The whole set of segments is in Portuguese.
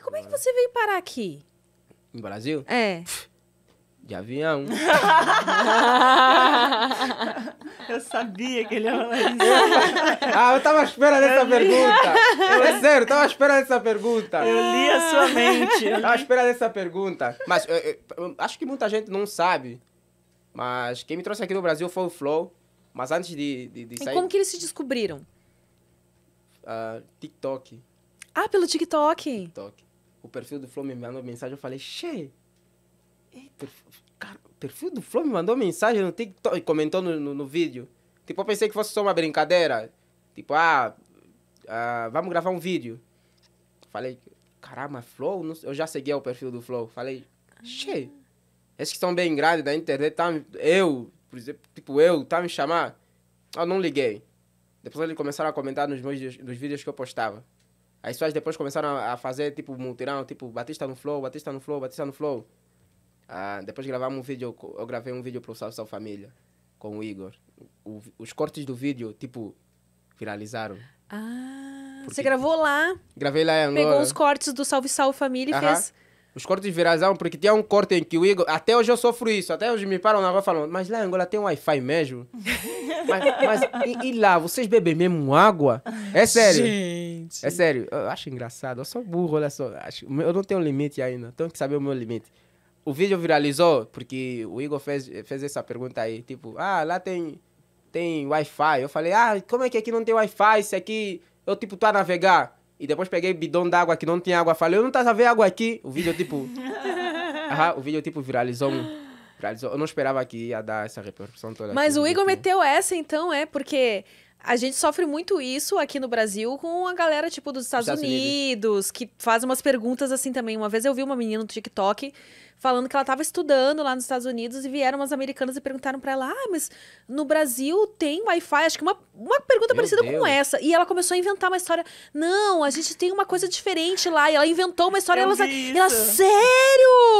E como é que você veio parar aqui? No Brasil? É. De avião. eu sabia que ele ia falar isso. ah, eu tava esperando espera essa pergunta. Eu, é sério, eu tava esperando essa pergunta. Eu li a sua mente. Eu tava esperando essa pergunta. Mas eu, eu, eu, acho que muita gente não sabe. Mas quem me trouxe aqui no Brasil foi o Flow. Mas antes de, de, de sair... E como que eles se descobriram? Uh, TikTok. Ah, pelo TikTok. TikTok o perfil do Flow me mandou mensagem, eu falei, che, cara, o perfil do Flow me mandou mensagem no TikTok e comentou no, no, no, vídeo. Tipo, eu pensei que fosse só uma brincadeira. Tipo, ah, ah vamos gravar um vídeo. Falei, caramba, Flow, eu já segui o perfil do Flow. Falei, che, ah. esses que estão bem grandes da internet, tá, eu, por exemplo, tipo, eu, tá me chamar. Eu não liguei. Depois eles começaram a comentar nos meus nos vídeos que eu postava. As pessoas depois começaram a fazer tipo multirão, tipo Batista no Flow, Batista no Flow, Batista no Flow. Ah, depois gravamos um vídeo, eu gravei um vídeo para o Salve Salve Família com o Igor. O, os cortes do vídeo, tipo, viralizaram. Ah, Porque você gravou tipo, lá? Gravei lá em Angola. Pegou os cortes do Salve Salve Família e uh -huh. fez. Os cortes viralizavam porque tinha um corte em que o Igor. Até hoje eu sofro isso. Até hoje me param na rua falando, mas lá em Angola tem um Wi-Fi mesmo. mas, mas e, e, lá, vocês bebem mesmo água? É sério. Gente. É sério. Eu acho engraçado. Eu sou burro, olha só. Acho, eu não tenho limite ainda. Tenho que saber o meu limite. O vídeo viralizou porque o Igor fez, fez essa pergunta aí. Tipo, ah, lá tem, tem Wi-Fi. Eu falei, ah, como é que aqui não tem Wi-Fi? Isso aqui. Eu, tipo, tô a navegar. E depois peguei bidão d'água que não tinha água. Falei, eu não tava vendo água aqui. O vídeo, tipo. Aham, o vídeo, tipo, viralizou. Viralizou. Eu não esperava que ia dar essa repercussão toda. Mas aqui, o né, Igor tipo. meteu essa, então, é, porque a gente sofre muito isso aqui no Brasil com a galera, tipo, dos Estados, Estados Unidos, Unidos, que faz umas perguntas assim também. Uma vez eu vi uma menina no TikTok falando que ela estava estudando lá nos Estados Unidos e vieram umas americanas e perguntaram para ela: Ah, mas no Brasil tem Wi-Fi? Acho que uma, uma pergunta Meu parecida Deus. com essa. E ela começou a inventar uma história. Não, a gente tem uma coisa diferente lá. E ela inventou uma história. Eu ela, e ela, sério?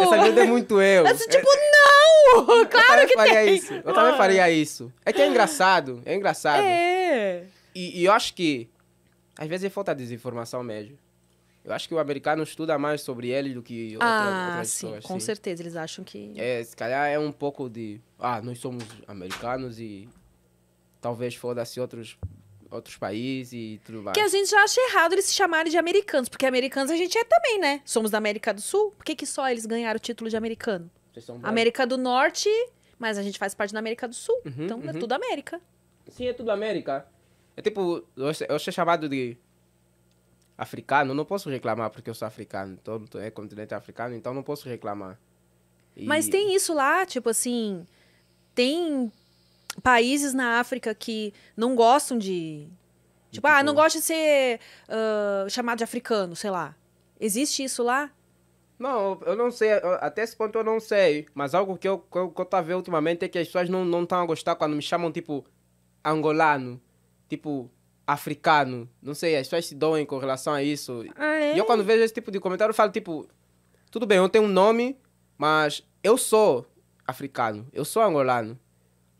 Essa vida é muito eu. Ela, é tipo, é... não! Claro eu que faria tem. Isso. Eu também faria isso. É que é engraçado. É engraçado. É. É. E, e, eu acho que, às vezes, é falta desinformação média. Eu acho que o americano estuda mais sobre ele do que outra, ah, outras sim, pessoas. Com sim. certeza, eles acham que. É, se calhar é um pouco de. Ah, nós somos americanos e talvez foda-se outros outros países e tudo mais. Que a gente já acha errado eles se chamarem de americanos, porque americanos a gente é também, né? Somos da América do Sul, por que, que só eles ganharam o título de americano? América do Norte, mas a gente faz parte da América do Sul, uhum, então é uhum. é tudo América. Sim, é tudo América. É tipo, eu sou é chamado de africano, não posso reclamar porque eu sou africano. todo é continente africano, então não posso reclamar. E... Mas tem isso lá, tipo assim, tem países na África que não gostam de. Tipo, tipo... ah, não tipo- gosta de ser uh, chamado de africano, sei lá. Existe isso lá? Não, eu não sei, até esse ponto eu não sei. Mas algo que eu, que eu, que eu vendo ultimamente é que as pessoas não estão não a gostar quando me chamam, tipo, angolano, tipo africano, não sei, as pessoas se doem com relação a isso. Ah, é? E eu é? quando vejo esse tipo de comentário, eu falo tipo, tudo bem, eu tenho um nome, mas eu sou africano, eu sou angolano.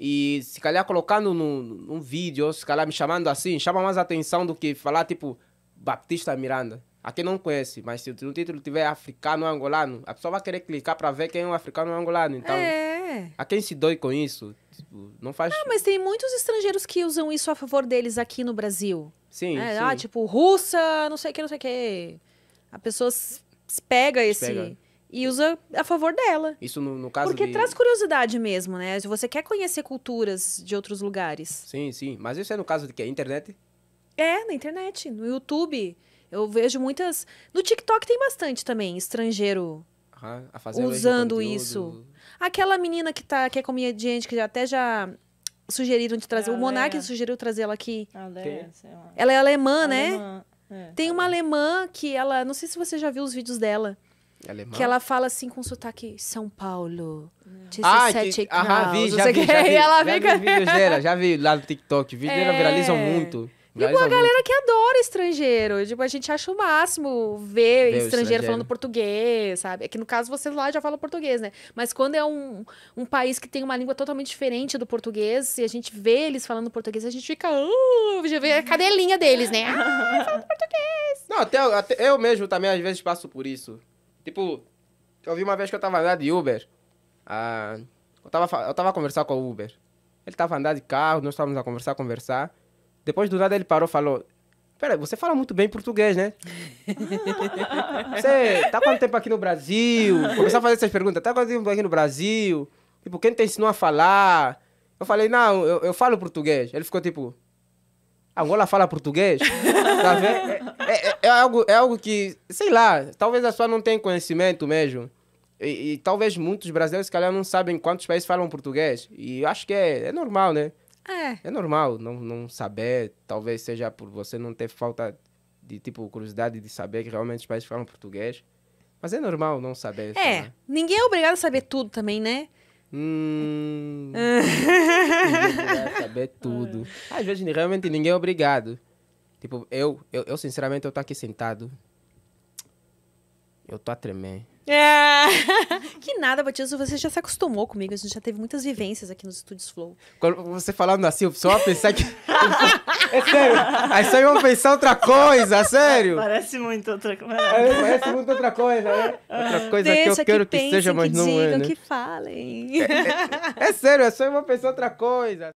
E se calhar colocando num, num vídeo, ou se calhar me chamando assim, chama mais atenção do que falar tipo Baptista Miranda. A quem não conhece, mas se o título tiver africano ou angolano, a pessoa vai querer clicar para ver quem é um africano ou angolano. Então, é a é. quem se dói com isso, tipo, não faz. Não, ah, mas tem muitos estrangeiros que usam isso a favor deles aqui no Brasil. Sim. É, sim. Ah, tipo, russa, não sei o que, não sei o que. A pessoa pega esse. Pega. E usa a favor dela. Isso no, no caso Porque de... traz curiosidade mesmo, né? Se você quer conhecer culturas de outros lugares. Sim, sim. Mas isso é no caso de que? Internet? É, na internet, no YouTube. Eu vejo muitas. No TikTok tem bastante também, estrangeiro. usando isso. Aquela menina que, tá, que é comediante, que até já sugeriram de trazer. É o Monark sugeriu trazer ela aqui. ela é alemã, né? É. Tem uma alemã que ela. Não sei se você já viu os vídeos dela. Alemã? Que ela fala assim com sotaque São Paulo. ah, que, vi, já vi, já vi, ela já fica... vi vídeos dela, já vi lá no TikTok. Vídeos é... dela viralizam muito. E a galera que adora estrangeiro. Tipo, a gente acha o máximo ver estrangeiro, estrangeiro, falando português, sabe? É que no caso vocês lá já falam português, né? Mas quando é um, um país que tem uma língua totalmente diferente do português, e a gente vê eles falando português, a gente fica. Uh, já vê a cadelinha deles, né? Ah, falando português. Não, até, até eu mesmo também às vezes passo por isso. Tipo, eu vi uma vez que eu tava andando de Uber. Ah, eu, tava, eu tava conversando com o Uber. Ele tava andando de carro, nós estávamos a conversar, a conversar. Depois do nada ele parou e falou: Pera, você fala muito bem português, né? você tá quanto tempo aqui no Brasil? Começou a fazer essas perguntas: Tá quanto tempo aqui no Brasil? Tipo, quem te ensinou a falar? Eu falei: Não, eu, eu falo português. Ele ficou tipo: Angola fala português? tá vendo? É, é, é, é, algo, é algo que, sei lá, talvez a sua não tenha conhecimento mesmo. E, e, talvez muitos brasileiros, se calhar, não sabem quantos países falam português. E acho que é, é normal, né? É. É normal não, não saber, talvez seja por você não ter falta de, tipo, curiosidade de saber que realmente os pais falam português. Mas é normal não saber. É, assim, né? ninguém é obrigado a saber tudo também, né? Hum. ninguém é saber tudo. É. Às vezes realmente ninguém é obrigado. Tipo, eu, eu, eu sinceramente, eu tô aqui sentado. Eu tô a tremer. É. que nada, Batista, você já se acostumou comigo. A gente já teve muitas vivências aqui nos estúdios Flow. Quando você falando assim, eu só pensar que. é sério. Aí só iam pensar outra coisa, é sério. É, parece muito outra coisa. É, parece muito outra ah. coisa, né? Outra coisa Deixa que eu quero que, que seja, que mas não é, digam, é. Né? que falem. É, é, é sério, é só iam pensar outra coisa.